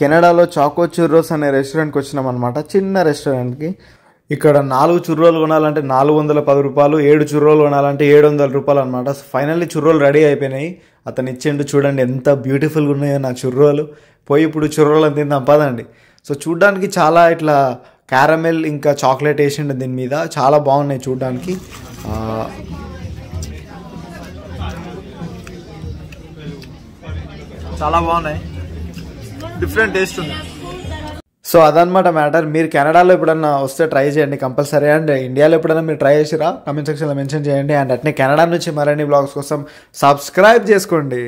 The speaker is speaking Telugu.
కెనడాలో చాకో చుర్రోస్ అనే రెస్టారెంట్కి వచ్చినాం అనమాట చిన్న రెస్టారెంట్కి ఇక్కడ నాలుగు చుర్రోలు కొనాలంటే నాలుగు వందల పది రూపాయలు ఏడు చుర్రోలు కొనాలంటే ఏడు వందల రూపాయలు అనమాట ఫైనల్లీ చుర్రోలు రెడీ అయిపోయినాయి అతను ఇచ్చిండు చూడండి ఎంత బ్యూటిఫుల్గా ఉన్నాయో నా చుర్రోలు పోయి ఇప్పుడు చుర్రోలను తిందాం పదండి సో చూడ్డానికి చాలా ఇట్లా క్యారమెల్ ఇంకా చాక్లెట్ వేసిండు దీని మీద చాలా బాగున్నాయి చూడ్డానికి చాలా బాగున్నాయి డిఫరెంట్ టేస్ట్ ఉంది సో అదనమాట మ్యాటర్ మీరు కెనడాలో ఎప్పుడన్నా వస్తే ట్రై చేయండి కంపల్సరీ అండ్ ఇండియాలో ఎప్పుడన్నా మీరు ట్రై చేసిరా కమెంట్ సెక్షన్లో మెన్షన్ చేయండి అండ్ అట్నే కెనడా నుంచి మరిన్ని బ్లాగ్స్ కోసం సబ్స్క్రైబ్ చేసుకోండి